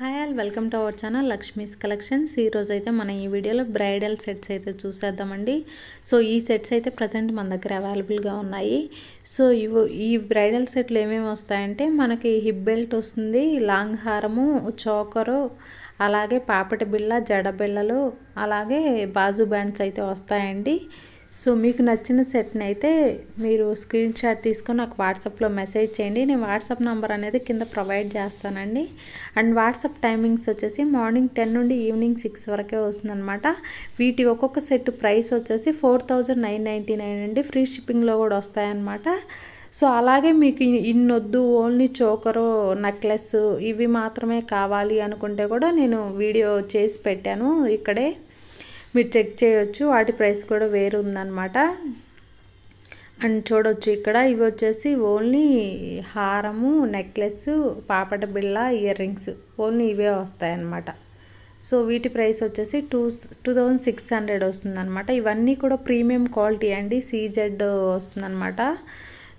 hi all welcome to our channel Lakshmi's collections ఈరోజు అయితే మనం ఈ వీడియోలో బ్రైడల్ సెట్స్ అయితే చూసేద్దామండి సో ఈ సెట్స్ అయితే ప్రజెంట్ మన దగ్గర అవైలబుల్గా ఉన్నాయి సో ఇవి ఈ బ్రైడల్ సెట్లు ఏమేమి వస్తాయంటే మనకి హిప్ బెల్ట్ వస్తుంది లాంగ్ హారము చోకరు అలాగే పాపటి బిళ్ళ జడ బిళ్ళలు అలాగే బాజు బ్యాండ్స్ అయితే వస్తాయండి సో మీకు నచ్చిన సెట్ని అయితే మీరు స్క్రీన్ షాట్ తీసుకొని నాకు వాట్సాప్లో మెసేజ్ చేయండి నేను వాట్సాప్ నెంబర్ అనేది కింద ప్రొవైడ్ చేస్తానండి అండ్ వాట్సాప్ టైమింగ్స్ వచ్చేసి మార్నింగ్ టెన్ నుండి ఈవినింగ్ సిక్స్ వరకే వస్తుందన్నమాట వీటి ఒక్కొక్క సెట్ ప్రైస్ వచ్చేసి ఫోర్ నైన్ నైన్ అండి ఫ్రీ షిప్పింగ్లో కూడా వస్తాయన్నమాట సో అలాగే మీకు ఇన్నొద్దు ఓన్లీ చోకరు నెక్లెస్ ఇవి మాత్రమే కావాలి అనుకుంటే కూడా నేను వీడియో చేసి పెట్టాను ఇక్కడే మీరు చెక్ చేయొచ్చు వాటి ప్రైస్ కూడా వేరు ఉందన్నమాట అండ్ చూడొచ్చు ఇక్కడ ఇవి వచ్చేసి ఓన్లీ హారము నెక్లెస్ పాపట బిళ్ళ ఇయర్ రింగ్స్ ఓన్లీ ఇవే వస్తాయన్నమాట సో వీటి ప్రైస్ వచ్చేసి two two thousand six hundred వస్తుందన్నమాట ఇవన్నీ కూడా ప్రీమియం క్వాలిటీ అండి సీజెడ్ వస్తుందన్నమాట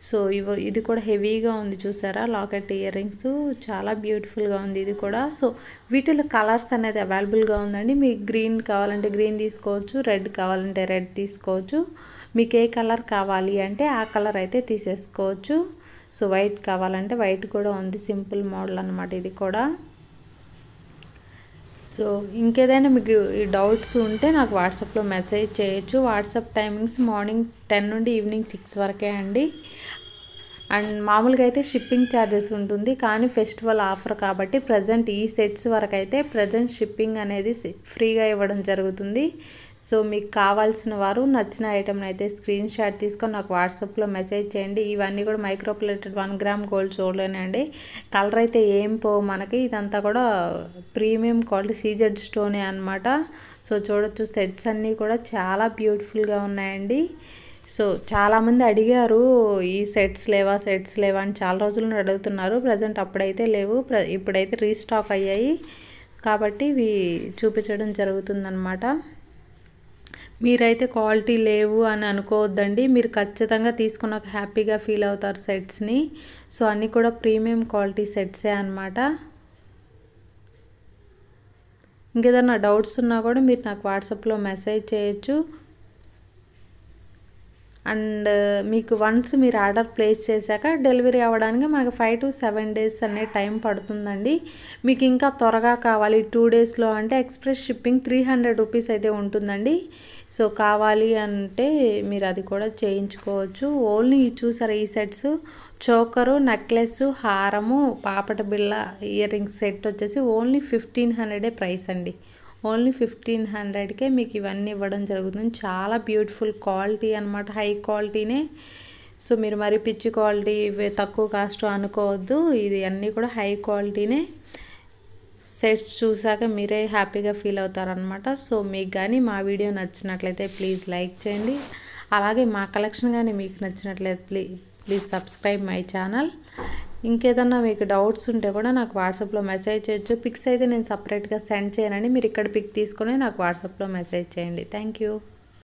సో ఇవ ఇది కూడా హెవీగా ఉంది చూసారా లాకెట్ ఇయర్ రింగ్స్ చాలా బ్యూటిఫుల్గా ఉంది ఇది కూడా సో వీటిలో కలర్స్ అనేది అవైలబుల్గా ఉందండి మీకు గ్రీన్ కావాలంటే గ్రీన్ తీసుకోవచ్చు రెడ్ కావాలంటే రెడ్ తీసుకోవచ్చు మీకు ఏ కలర్ కావాలి అంటే ఆ కలర్ అయితే తీసేసుకోవచ్చు సో వైట్ కావాలంటే వైట్ కూడా ఉంది సింపుల్ మోడల్ అనమాట ఇది కూడా సో ఇంకేదైనా మీకు ఈ డౌట్స్ ఉంటే నాకు వాట్సాప్లో మెసేజ్ చేయొచ్చు వాట్సాప్ టైమింగ్స్ మార్నింగ్ టెన్ నుండి ఈవినింగ్ సిక్స్ వరకే అండి అండ్ మామూలుగా అయితే షిప్పింగ్ ఛార్జెస్ ఉంటుంది కానీ ఫెస్టివల్ ఆఫర్ కాబట్టి ప్రజెంట్ ఈ సెట్స్ వరకు అయితే ప్రజెంట్ షిప్పింగ్ అనేది ఫ్రీగా ఇవ్వడం జరుగుతుంది సో మీకు కావాల్సిన వారు నచ్చిన ఐటెం అయితే స్క్రీన్ షాట్ తీసుకొని నాకు వాట్సాప్లో మెసేజ్ చేయండి ఇవన్నీ కూడా మైక్రోప్లేటెడ్ వన్ గ్రామ్ గోల్డ్ చూడలేనండి కలర్ అయితే ఏం పో మనకి ఇదంతా కూడా ప్రీమియం క్వాలిటీ సీజెడ్ స్టోనే అనమాట సో చూడొచ్చు సెట్స్ అన్నీ కూడా చాలా బ్యూటిఫుల్గా ఉన్నాయండి సో చాలామంది అడిగారు ఈ సెట్స్ లేవా సెట్స్ లేవా అని చాలా రోజులు అడుగుతున్నారు ప్రజెంట్ అప్పుడైతే లేవు ఇప్పుడైతే రీస్టాక్ అయ్యాయి కాబట్టి ఇవి చూపించడం జరుగుతుందన్నమాట మీరైతే క్వాలిటీ లేవు అని అనుకోవద్దండి మీరు ఖచ్చితంగా తీసుకున్న హ్యాపీగా ఫీల్ అవుతారు సెట్స్ని సో అన్నీ కూడా ప్రీమియం క్వాలిటీ సెట్సే అనమాట ఇంకేదన్నా డౌట్స్ ఉన్నా కూడా మీరు నాకు వాట్సాప్లో మెసేజ్ చేయొచ్చు అండ్ uh, మీకు వన్స్ మీరు ఆర్డర్ ప్లేస్ చేశాక డెలివరీ అవ్వడానికి మనకు ఫైవ్ టు సెవెన్ డేస్ అనే టైం పడుతుందండి మీకు ఇంకా త్వరగా కావాలి టూ డేస్లో అంటే express shipping three hundred rupees అయితే ఉంటుందండి సో కావాలి అంటే మీరు అది కూడా చేయించుకోవచ్చు ఓన్లీ చూసారు ఈ సెట్స్ చోకరు నెక్లెస్ హారము పాపట బిళ్ళ ఇయర్ రింగ్స్ సెట్ వచ్చేసి ఓన్లీ ఫిఫ్టీన్ హండ్రెడే ప్రైస్ అండి ఓన్లీ ఫిఫ్టీన్ హండ్రెడ్కే మీకు ఇవన్నీ ఇవ్వడం జరుగుతుంది చాలా బ్యూటిఫుల్ క్వాలిటీ అనమాట హై క్వాలిటీనే సో మీరు మరి పిచ్చి క్వాలిటీ తక్కువ కాస్ట్ అనుకోవద్దు ఇది అన్నీ కూడా హై క్వాలిటీనే సెట్స్ చూసాక మీరే హ్యాపీగా ఫీల్ అవుతారనమాట సో మీకు కానీ మా వీడియో నచ్చినట్లయితే ప్లీజ్ లైక్ చేయండి అలాగే మా కలెక్షన్ కానీ మీకు నచ్చినట్లయితే please please subscribe my channel ఇంకేదన్నా మీకు డౌట్స్ ఉంటే కూడా నాకు వాట్సాప్లో మెసేజ్ చేయొచ్చు పిక్స్ అయితే నేను సపరేట్గా సెండ్ చేయనండి మీరు ఇక్కడ పిక్ తీసుకొని నాకు వాట్సాప్లో మెసేజ్ చేయండి థ్యాంక్ యూ